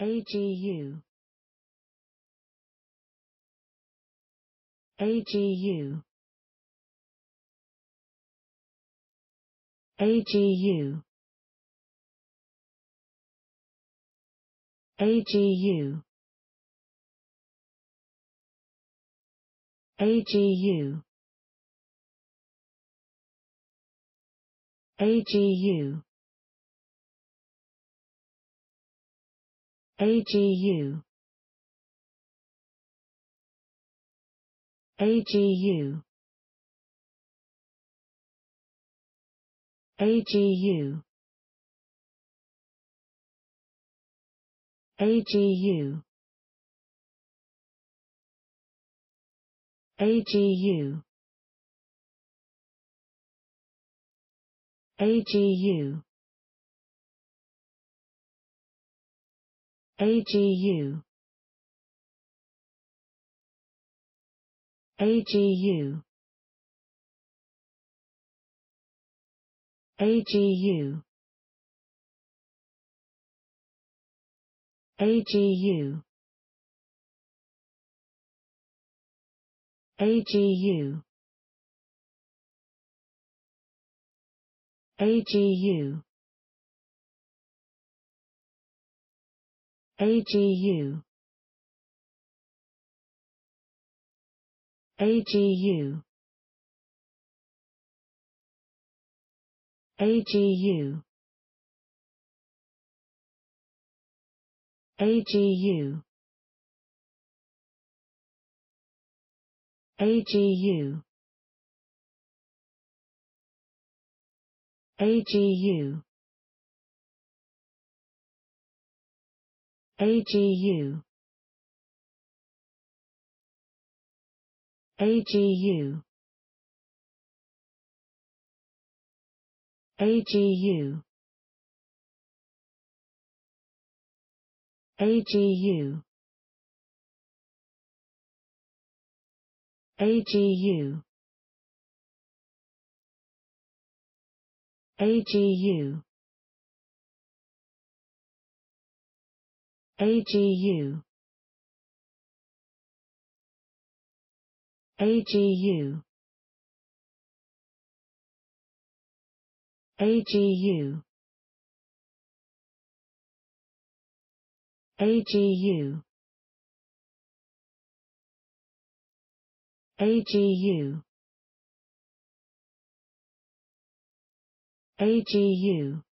AGU AGU AGU AGU AGU AGU AGU AGU AGU AGU AGU AGU AGU AGU AGU AGU AGU AGU AGU AGU AGU AGU AGU AGU AGU AGU AGU AGU AGU AGU AGU AGU AGU AGU AGU AGU